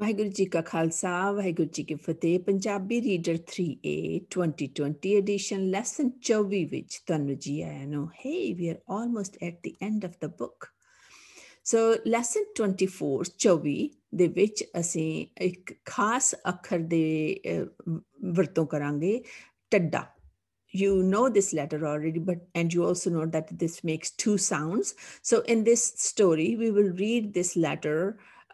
ਵਾਹਿਗੁਰੂ ਜੀ ਕਾ ਖਾਲਸਾ ਵਾਹਿਗੁਰੂ ਜੀ ਕੀ ਫਤਿਹ Punjabi reader 3A 2020 edition lesson 24 ਵਿੱਚ ਤੁਹਾਨੂੰ ਜੀ ਆਇਆਂ ਨੂੰ hey we are almost at the end of the book so lesson 24 24 ਦੇ ਵਿੱਚ ਅਸੀਂ ਇੱਕ ਖਾਸ ਅੱਖਰ ਦੇ ਵਰਤੋਂ ਕਰਾਂਗੇ ਟੱਡਾ you know this letter already but and you also know that this makes two sounds so in this story we will read this letter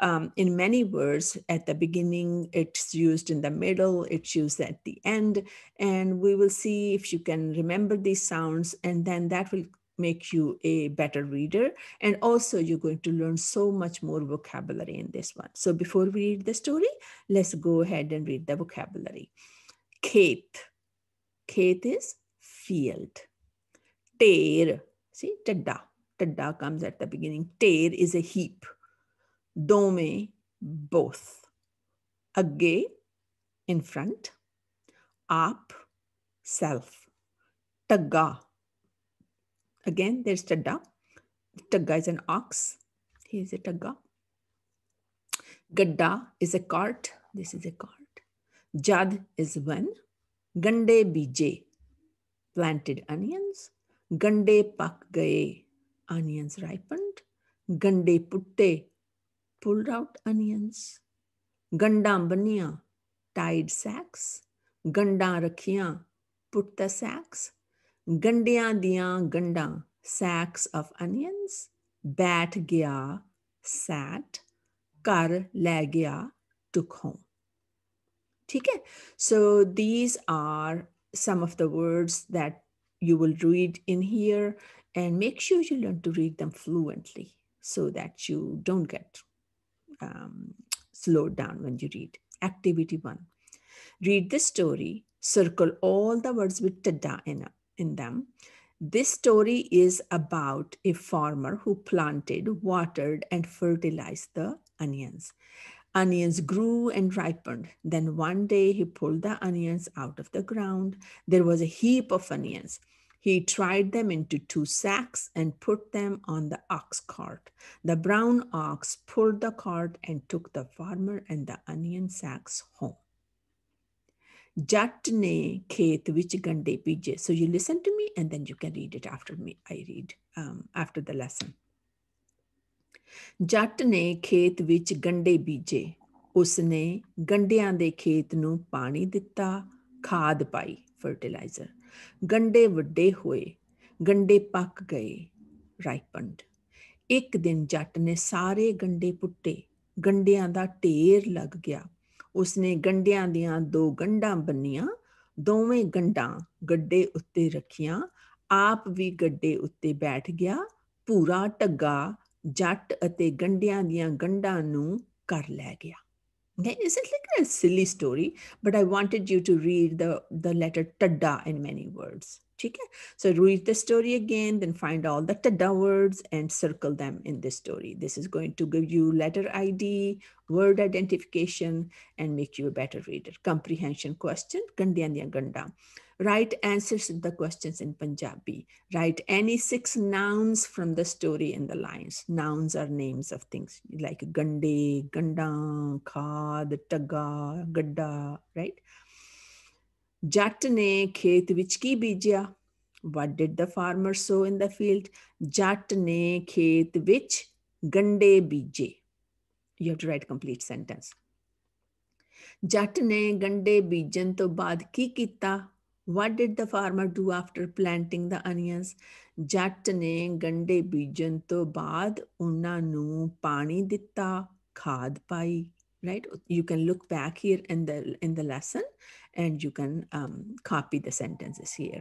um, in many words at the beginning, it's used in the middle, it's used at the end, and we will see if you can remember these sounds, and then that will make you a better reader. And also you're going to learn so much more vocabulary in this one. So before we read the story, let's go ahead and read the vocabulary. kate kate is field. Tear, see, tadda, tadda comes at the beginning. Tear is a heap. Dome both. Agge in front. Aap self. Tagga. Again, there's tadda. Tagga is an ox. He is a tagga. Gadda is a cart. This is a cart. Jad is one. Gande bije. Planted onions. Gande pak gaye. Onions ripened. Gande putte pulled out onions. Ganda baniya tied sacks. Ganda rakhiya, put the sacks. gandiyan diya ganda, sacks of onions. Bat gya, sat. Kar lagya took home. Okay, so these are some of the words that you will read in here and make sure you learn to read them fluently so that you don't get um, slowed down when you read. Activity one read this story, circle all the words with tada in, in them. This story is about a farmer who planted, watered, and fertilized the onions. Onions grew and ripened. Then one day he pulled the onions out of the ground. There was a heap of onions. He tried them into two sacks and put them on the ox cart. The brown ox pulled the cart and took the farmer and the onion sacks home. Jat ne khet vich gande pije. So you listen to me and then you can read it after me. I read um, after the lesson. Jat ne khet vich gande pije. Usne gandeyan de khet nu pani ditta khad pai fertilizer. ਗੰਡੇ ਵੱਡੇ ਹੋਏ ਗੰਡੇ ਪੱਕ ਗਏ ਰਾਈਪਨਡ ਇੱਕ ਦਿਨ ਜੱਟ ਨੇ ਸਾਰੇ ਗੰਡੇ ਪੁੱਟੇ ਗੰਡਿਆਂ ਦਾ ਢੇਰ ਲੱਗ ਗਿਆ ਉਸਨੇ ਗੰਡਿਆਂ ਦੀਆਂ ਦੋ ਗੰਡਾਂ ਬੰਨੀਆਂ ਦੋਵੇਂ ਗੰਡਾਂ ਗੱਡੇ ਉੱਤੇ ਰੱਖੀਆਂ ਆਪ ਵੀ ਗੱਡੇ ਉੱਤੇ ਬੈਠ ਗਿਆ ਪੂਰਾ ਟੱਗਾ ਜੱਟ ਅਤੇ ਗੰਡਿਆਂ ਦੀਆਂ ਗੰਡਾਂ ਨੂੰ ਕਰ ਲੈ ਗਿਆ it's like a silly story, but I wanted you to read the, the letter tada in many words. Okay? So read the story again, then find all the tada words and circle them in this story. This is going to give you letter ID, word identification, and make you a better reader. Comprehension question, gandhi and Write answers to the questions in Punjabi. Write any six nouns from the story in the lines. Nouns are names of things like gande, ganda, khad, taga, gadda, right? ਜੱਟ ਨੇ ਖੇਤ ਵਿੱਚ ਕੀ what did the farmer sow in the field ਜੱਟ ਨੇ ਖੇਤ ਵਿੱਚ ਗੰਡੇ you have to write complete sentence ਜੱਟ ਨੇ ਗੰਡੇ ਬੀਜਣ ਤੋਂ ਬਾਅਦ ਕੀ ਕੀਤਾ what did the farmer do after planting the onions? ਜੱਟ ਨੇ ਗੰਡੇ ਬੀਜਣ ਤੋਂ ਬਾਅਦ ਉਹਨਾਂ ਨੂੰ ਪਾਣੀ ਦਿੱਤਾ, ਖਾਦ Right? You can look back here in the in the lesson, and you can um, copy the sentences here.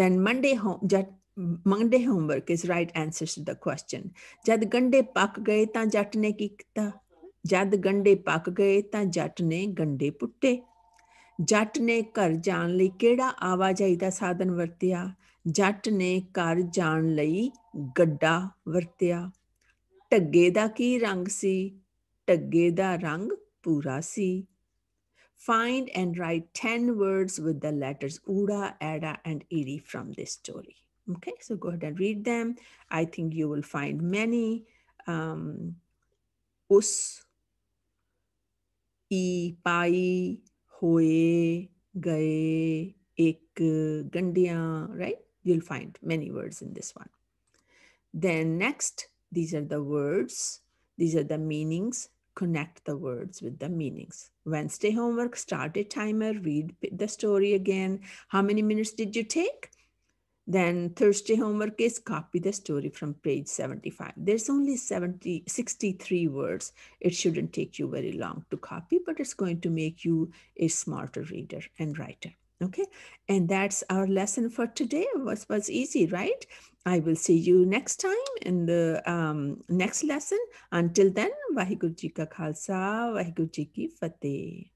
Then Monday home, Monday homework is right answers to the question. Jad gande pak ਗਏ ta ਜੱਟ ਨੇ ਕੀ ਕੀਤਾ? ਜਦ ਗੰਡੇ ਪੱਕ ਗਏ ਤਾਂ ਜੱਟ ਜੱਟ ਨੇ ਘਰ ਜਾਣ ਲਈ ਕਿਹੜਾ ਆਵਾਜਾਈ ਦਾ ਸਾਧਨ ਵਰਤਿਆ ਜੱਟ ਨੇ ਘਰ ਜਾਣ ਲਈ ਗੱਡਾ ਵਰਤਿਆ ਟੱਗੇ ਦਾ ਕੀ ਰੰਗ ਸੀ ਟੱਗੇ ਦਾ ਰੰਗ ਪੂਰਾ ਸੀ find and write 10 words with the letters Ura, Ada, and Iri from this story. Okay, so go ahead and read them. I think you will find many. Um, us, E, Pai, hoye, gaye, ek, gandia, right? You'll find many words in this one. Then next, these are the words. These are the meanings. Connect the words with the meanings. Wednesday homework, start a timer, read the story again. How many minutes did you take? Then Thursday homework is copy the story from page 75. There's only 70, 63 words. It shouldn't take you very long to copy, but it's going to make you a smarter reader and writer. Okay, and that's our lesson for today. It was, was easy, right? I will see you next time in the um, next lesson. Until then, Vaheguru kalsa, Ka Khalsa, Ki Fateh.